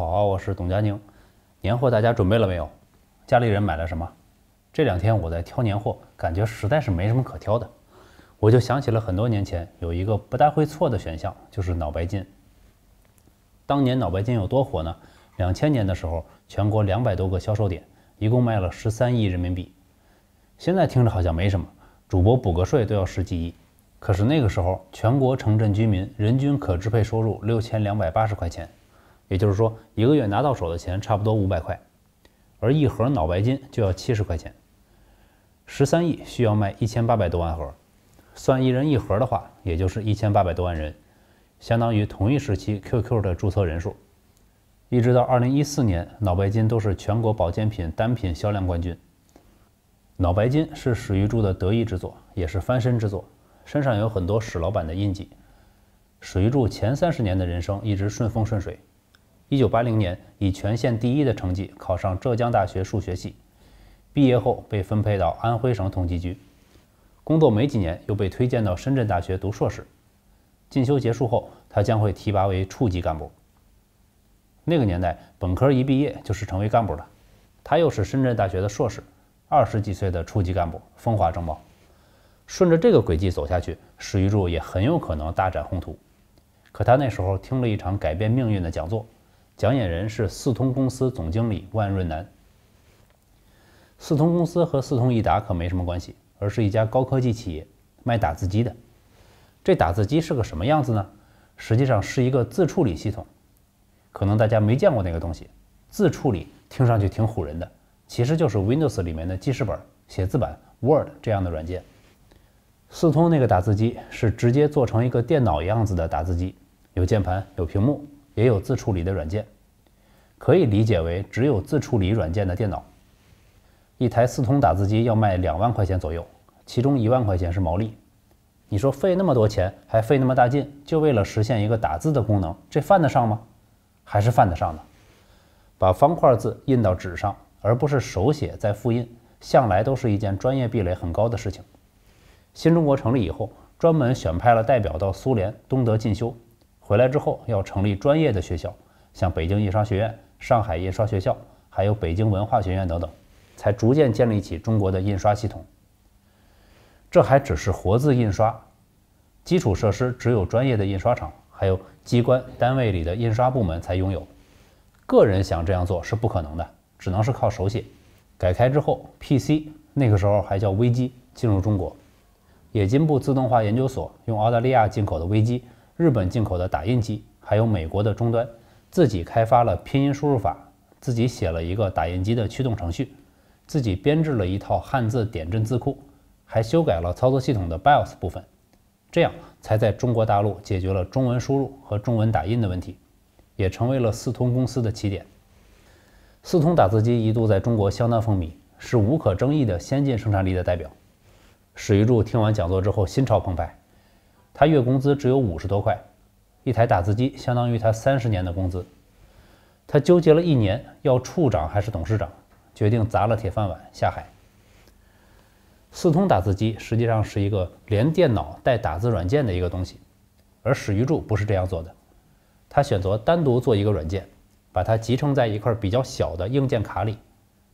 好，我是董佳宁。年货大家准备了没有？家里人买了什么？这两天我在挑年货，感觉实在是没什么可挑的。我就想起了很多年前有一个不大会错的选项，就是脑白金。当年脑白金有多火呢？两千年的时候，全国两百多个销售点，一共卖了十三亿人民币。现在听着好像没什么，主播补个税都要十几亿。可是那个时候，全国城镇居民人均可支配收入六千两百八十块钱。也就是说，一个月拿到手的钱差不多五百块，而一盒脑白金就要七十块钱。十三亿需要卖一千八百多万盒，算一人一盒的话，也就是一千八百多万人，相当于同一时期 QQ 的注册人数。一直到二零一四年，脑白金都是全国保健品单品销量冠军。脑白金是史玉柱的得意之作，也是翻身之作，身上有很多史老板的印记。史玉柱前三十年的人生一直顺风顺水。一九八零年，以全县第一的成绩考上浙江大学数学系，毕业后被分配到安徽省统计局，工作没几年又被推荐到深圳大学读硕士。进修结束后，他将会提拔为处级干部。那个年代，本科一毕业就是成为干部的，他又是深圳大学的硕士，二十几岁的处级干部，风华正茂。顺着这个轨迹走下去，史玉柱也很有可能大展宏图。可他那时候听了一场改变命运的讲座。讲演人是四通公司总经理万润南。四通公司和四通一达可没什么关系，而是一家高科技企业，卖打字机的。这打字机是个什么样子呢？实际上是一个自处理系统，可能大家没见过那个东西。自处理听上去挺唬人的，其实就是 Windows 里面的记事本、写字板、Word 这样的软件。四通那个打字机是直接做成一个电脑样子的打字机，有键盘、有屏幕，也有自处理的软件。可以理解为只有自处理软件的电脑，一台四通打字机要卖两万块钱左右，其中一万块钱是毛利。你说费那么多钱，还费那么大劲，就为了实现一个打字的功能，这犯得上吗？还是犯得上的。把方块字印到纸上，而不是手写再复印，向来都是一件专业壁垒很高的事情。新中国成立以后，专门选派了代表到苏联、东德进修，回来之后要成立专业的学校，像北京印刷学院。上海印刷学校，还有北京文化学院等等，才逐渐建立起中国的印刷系统。这还只是活字印刷，基础设施只有专业的印刷厂，还有机关单位里的印刷部门才拥有。个人想这样做是不可能的，只能是靠手写。改开之后，PC 那个时候还叫微机进入中国，冶金部自动化研究所用澳大利亚进口的微机，日本进口的打印机，还有美国的终端。自己开发了拼音输入法，自己写了一个打印机的驱动程序，自己编制了一套汉字点阵字库，还修改了操作系统的 BIOS 部分，这样才在中国大陆解决了中文输入和中文打印的问题，也成为了四通公司的起点。四通打字机一度在中国相当风靡，是无可争议的先进生产力的代表。史玉柱听完讲座之后心潮澎湃，他月工资只有五十多块。一台打字机相当于他三十年的工资，他纠结了一年，要处长还是董事长，决定砸了铁饭碗下海。四通打字机实际上是一个连电脑带打字软件的一个东西，而史玉柱不是这样做的，他选择单独做一个软件，把它集成在一块比较小的硬件卡里，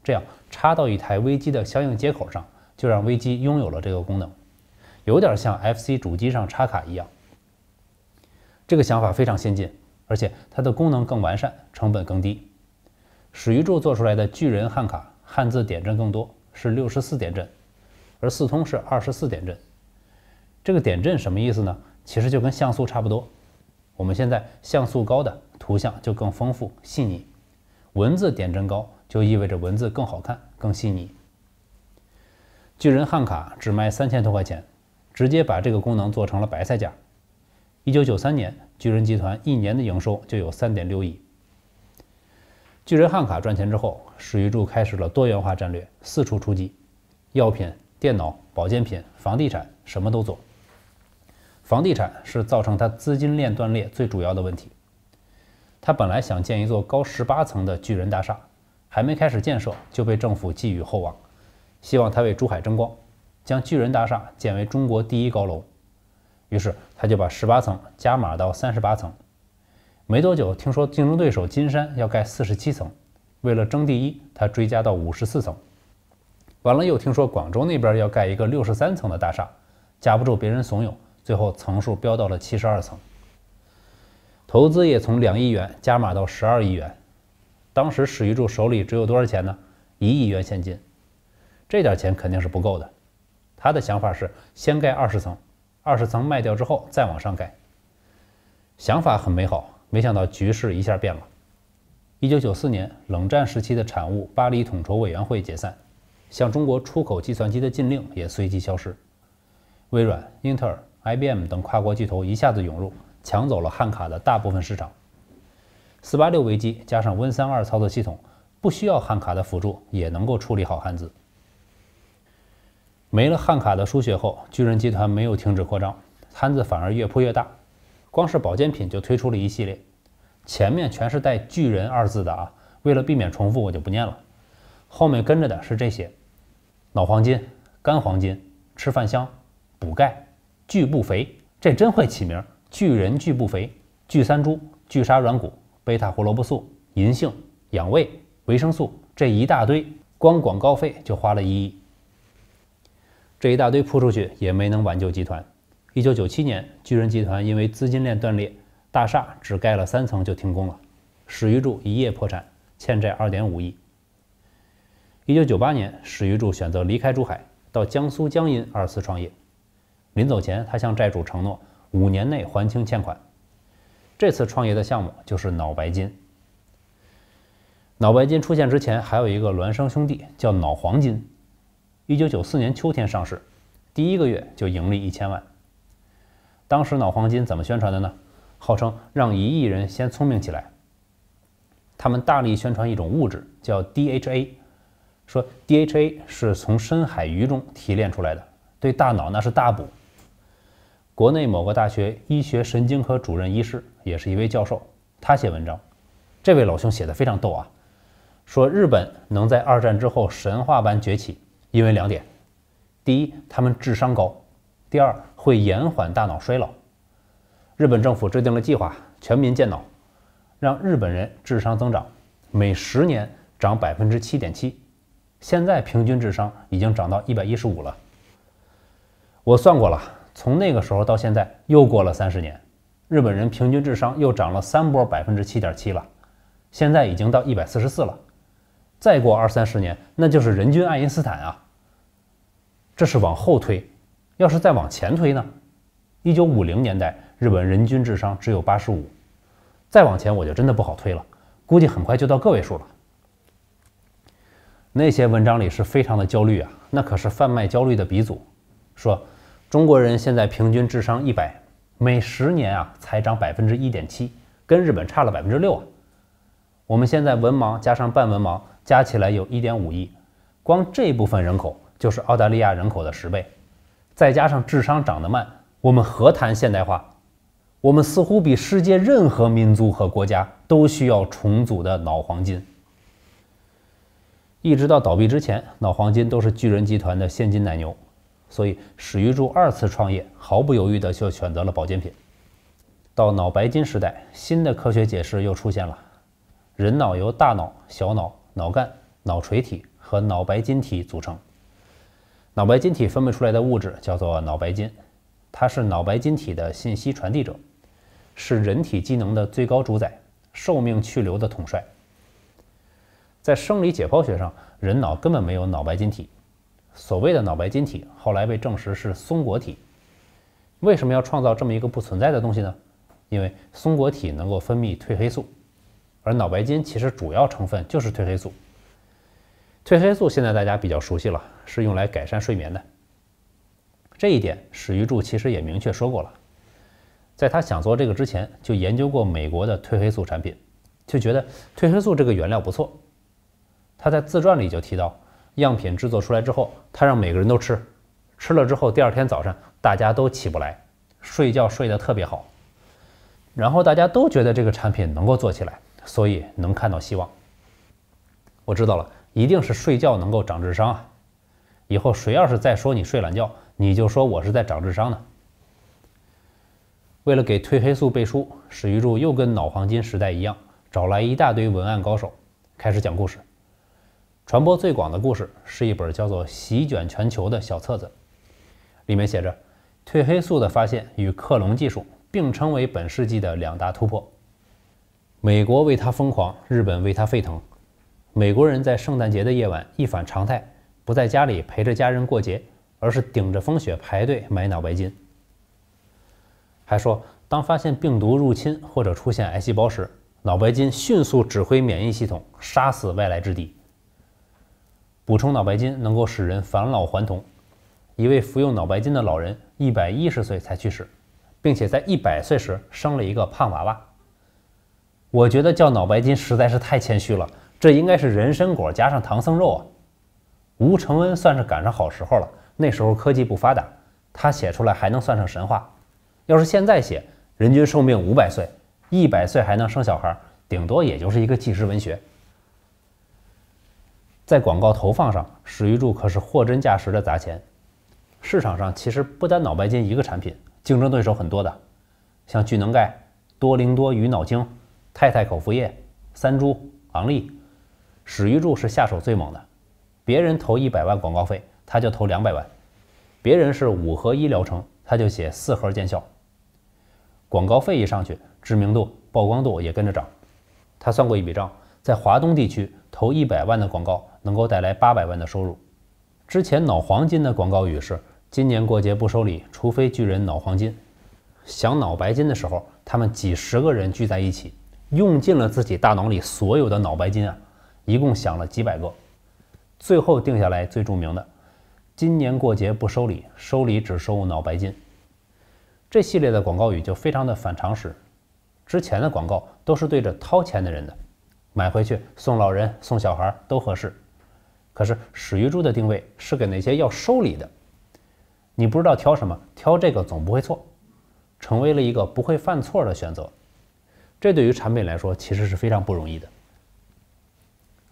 这样插到一台微机的相应接口上，就让微机拥有了这个功能，有点像 FC 主机上插卡一样。这个想法非常先进，而且它的功能更完善，成本更低。史玉柱做出来的巨人汉卡汉字点阵更多，是六十四点阵，而四通是二十四点阵。这个点阵什么意思呢？其实就跟像素差不多。我们现在像素高的图像就更丰富细腻，文字点阵高就意味着文字更好看更细腻。巨人汉卡只卖三千多块钱，直接把这个功能做成了白菜价。一九九三年，巨人集团一年的营收就有三点六亿。巨人汉卡赚钱之后，史玉柱开始了多元化战略，四处出击，药品、电脑、保健品、房地产，什么都做。房地产是造成他资金链断裂最主要的问题。他本来想建一座高十八层的巨人大厦，还没开始建设就被政府寄予厚望，希望他为珠海争光，将巨人大厦建为中国第一高楼。于是他就把十八层加码到三十八层，没多久听说竞争对手金山要盖四十七层，为了争第一，他追加到五十四层，完了又听说广州那边要盖一个六十三层的大厦，架不住别人怂恿，最后层数飙到了七十二层，投资也从两亿元加码到十二亿元。当时史玉柱手里只有多少钱呢？一亿元现金，这点钱肯定是不够的。他的想法是先盖二十层。二十层卖掉之后再往上盖，想法很美好，没想到局势一下变了。一九九四年，冷战时期的产物巴黎统筹委员会解散，向中国出口计算机的禁令也随即消失。微软、英特尔、IBM 等跨国巨头一下子涌入，抢走了汉卡的大部分市场。四八六危机加上 Win 三二操作系统，不需要汉卡的辅助也能够处理好汉字。没了汉卡的输血后，巨人集团没有停止扩张，摊子反而越铺越大。光是保健品就推出了一系列，前面全是带“巨人”二字的啊。为了避免重复，我就不念了。后面跟着的是这些：脑黄金、肝黄金、吃饭香、补钙、巨不肥。这真会起名，巨人巨不肥、巨三猪、巨鲨软骨、贝塔胡萝卜素、银杏、养胃、维生素，这一大堆，光广告费就花了一亿。这一大堆铺出去也没能挽救集团。1997年，巨人集团因为资金链断裂，大厦只盖了三层就停工了。史玉柱一夜破产，欠债2.5亿。1998年，史玉柱选择离开珠海，到江苏江阴二次创业。临走前，他向债主承诺五年内还清欠款。这次创业的项目就是脑白金。脑白金出现之前，还有一个孪生兄弟叫脑黄金。一九九四年秋天上市，第一个月就盈利一千万。当时“脑黄金”怎么宣传的呢？号称让一亿人先聪明起来。他们大力宣传一种物质叫 DHA，说 DHA 是从深海鱼中提炼出来的，对大脑那是大补。国内某个大学医学神经科主任医师，也是一位教授，他写文章，这位老兄写的非常逗啊，说日本能在二战之后神话般崛起。因为两点：第一，他们智商高；第二，会延缓大脑衰老。日本政府制定了计划，全民健脑，让日本人智商增长，每十年涨百分之七点七。现在平均智商已经涨到一百一十五了。我算过了，从那个时候到现在又过了三十年，日本人平均智商又涨了三波百分之七点七了，现在已经到一百四十四了。再过二三十年，那就是人均爱因斯坦啊！这是往后推，要是再往前推呢？一九五零年代，日本人均智商只有八十五，再往前我就真的不好推了，估计很快就到个位数了。那些文章里是非常的焦虑啊，那可是贩卖焦虑的鼻祖，说中国人现在平均智商一百，每十年啊才涨百分之一点七，跟日本差了百分之六啊。我们现在文盲加上半文盲加起来有一点五亿，光这部分人口。就是澳大利亚人口的十倍，再加上智商涨得慢，我们何谈现代化？我们似乎比世界任何民族和国家都需要重组的脑黄金。一直到倒闭之前，脑黄金都是巨人集团的现金奶牛，所以史玉柱二次创业毫不犹豫的就选择了保健品。到脑白金时代，新的科学解释又出现了：人脑由大脑、小脑、脑干、脑垂体和脑白金体组成。脑白金体分泌出来的物质叫做脑白金，它是脑白金体的信息传递者，是人体机能的最高主宰，寿命去留的统帅。在生理解剖学上，人脑根本没有脑白金体，所谓的脑白金体后来被证实是松果体。为什么要创造这么一个不存在的东西呢？因为松果体能够分泌褪黑素，而脑白金其实主要成分就是褪黑素。褪黑素现在大家比较熟悉了，是用来改善睡眠的。这一点史玉柱其实也明确说过了，在他想做这个之前，就研究过美国的褪黑素产品，就觉得褪黑素这个原料不错。他在自传里就提到，样品制作出来之后，他让每个人都吃，吃了之后第二天早上大家都起不来，睡觉睡得特别好，然后大家都觉得这个产品能够做起来，所以能看到希望。我知道了。一定是睡觉能够长智商啊！以后谁要是再说你睡懒觉，你就说我是在长智商呢。为了给褪黑素背书，史玉柱又跟脑黄金时代一样，找来一大堆文案高手，开始讲故事。传播最广的故事是一本叫做《席卷全球》的小册子，里面写着：褪黑素的发现与克隆技术并称为本世纪的两大突破。美国为它疯狂，日本为它沸腾。美国人在圣诞节的夜晚一反常态，不在家里陪着家人过节，而是顶着风雪排队买脑白金。还说，当发现病毒入侵或者出现癌细胞时，脑白金迅速指挥免疫系统杀死外来之敌。补充脑白金能够使人返老还童。一位服用脑白金的老人，一百一十岁才去世，并且在一百岁时生了一个胖娃娃。我觉得叫脑白金实在是太谦虚了。这应该是人参果加上唐僧肉啊！吴承恩算是赶上好时候了。那时候科技不发达，他写出来还能算上神话。要是现在写，人均寿命五百岁，一百岁还能生小孩，顶多也就是一个纪实文学。在广告投放上，史玉柱可是货真价实的砸钱。市场上其实不单脑白金一个产品，竞争对手很多的，像聚能钙、多灵多、鱼脑精、太太口服液、三株、昂立。史玉柱是下手最猛的，别人投一百万广告费，他就投两百万；别人是五合一疗程，他就写四盒见效。广告费一上去，知名度、曝光度也跟着涨。他算过一笔账，在华东地区投一百万的广告，能够带来八百万的收入。之前脑黄金的广告语是：“今年过节不收礼，除非巨人脑黄金。”想脑白金的时候，他们几十个人聚在一起，用尽了自己大脑里所有的脑白金啊！一共想了几百个，最后定下来最著名的：“今年过节不收礼，收礼只收脑白金。”这系列的广告语就非常的反常识。之前的广告都是对着掏钱的人的，买回去送老人、送小孩都合适。可是史玉柱的定位是给那些要收礼的，你不知道挑什么，挑这个总不会错，成为了一个不会犯错的选择。这对于产品来说其实是非常不容易的。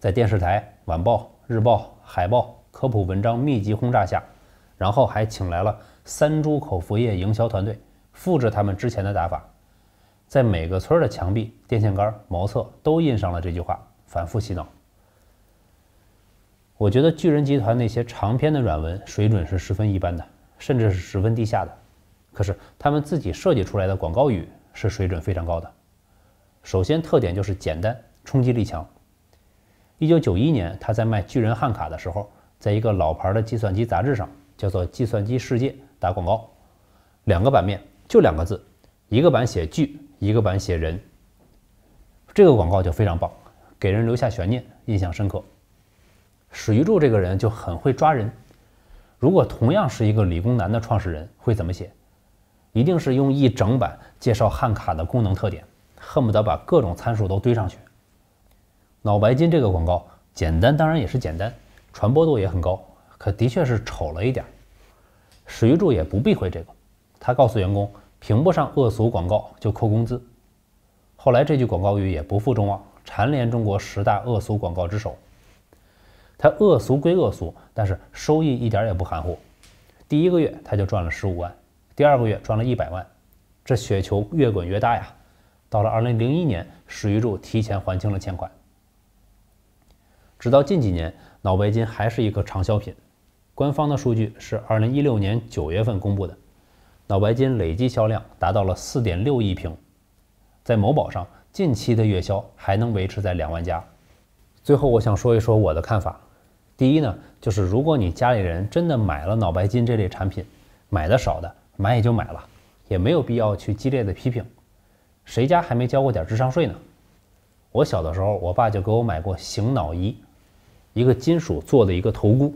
在电视台、晚报、日报、海报、科普文章密集轰炸下，然后还请来了三株口服液营销团队，复制他们之前的打法，在每个村的墙壁、电线杆、茅厕都印上了这句话，反复洗脑。我觉得巨人集团那些长篇的软文水准是十分一般的，甚至是十分低下的，可是他们自己设计出来的广告语是水准非常高的。首先特点就是简单，冲击力强。一九九一年，他在卖巨人汉卡的时候，在一个老牌的计算机杂志上，叫做《计算机世界》打广告，两个版面，就两个字，一个版写巨，一个版写人。这个广告就非常棒，给人留下悬念，印象深刻。史玉柱这个人就很会抓人。如果同样是一个理工男的创始人，会怎么写？一定是用一整版介绍汉卡的功能特点，恨不得把各种参数都堆上去。脑白金这个广告简单，当然也是简单，传播度也很高，可的确是丑了一点史玉柱也不避讳这个，他告诉员工，屏不上恶俗广告就扣工资。后来这句广告语也不负众望，蝉联中国十大恶俗广告之首。他恶俗归恶俗，但是收益一点也不含糊。第一个月他就赚了十五万，第二个月赚了一百万，这雪球越滚越大呀。到了二零零一年，史玉柱提前还清了欠款。直到近几年，脑白金还是一个畅销品。官方的数据是二零一六年九月份公布的，脑白金累计销量达到了四点六亿瓶。在某宝上，近期的月销还能维持在两万加。最后，我想说一说我的看法。第一呢，就是如果你家里人真的买了脑白金这类产品，买的少的买也就买了，也没有必要去激烈的批评。谁家还没交过点智商税呢？我小的时候，我爸就给我买过醒脑仪。一个金属做的一个头箍，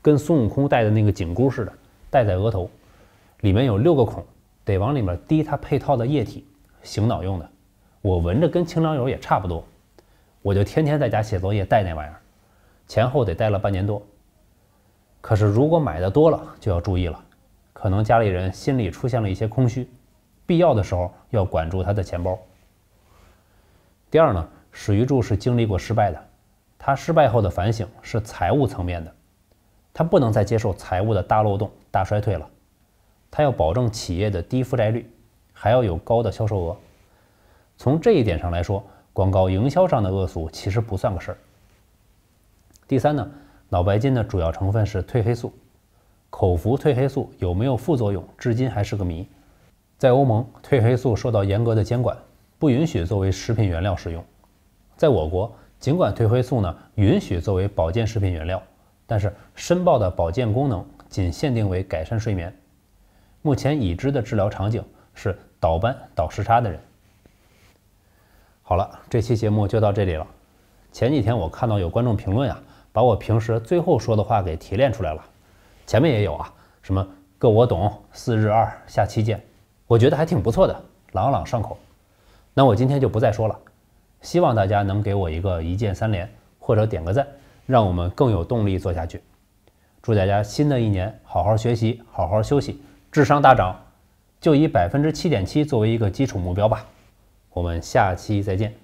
跟孙悟空戴的那个紧箍似的，戴在额头，里面有六个孔，得往里面滴它配套的液体，醒脑用的。我闻着跟清凉油也差不多，我就天天在家写作业戴那玩意儿，前后得戴了半年多。可是如果买的多了就要注意了，可能家里人心里出现了一些空虚，必要的时候要管住他的钱包。第二呢，史玉柱是经历过失败的。他失败后的反省是财务层面的，他不能再接受财务的大漏洞、大衰退了。他要保证企业的低负债率，还要有高的销售额。从这一点上来说，广告营销上的恶俗其实不算个事儿。第三呢，脑白金的主要成分是褪黑素，口服褪黑素有没有副作用，至今还是个谜。在欧盟，褪黑素受到严格的监管，不允许作为食品原料使用。在我国。尽管褪黑素呢允许作为保健食品原料，但是申报的保健功能仅限定为改善睡眠。目前已知的治疗场景是倒班、倒时差的人。好了，这期节目就到这里了。前几天我看到有观众评论啊，把我平时最后说的话给提炼出来了，前面也有啊，什么各我懂四日二，下期见，我觉得还挺不错的，朗朗上口。那我今天就不再说了。希望大家能给我一个一键三连或者点个赞，让我们更有动力做下去。祝大家新的一年好好学习，好好休息，智商大涨。就以百分之七点七作为一个基础目标吧。我们下期再见。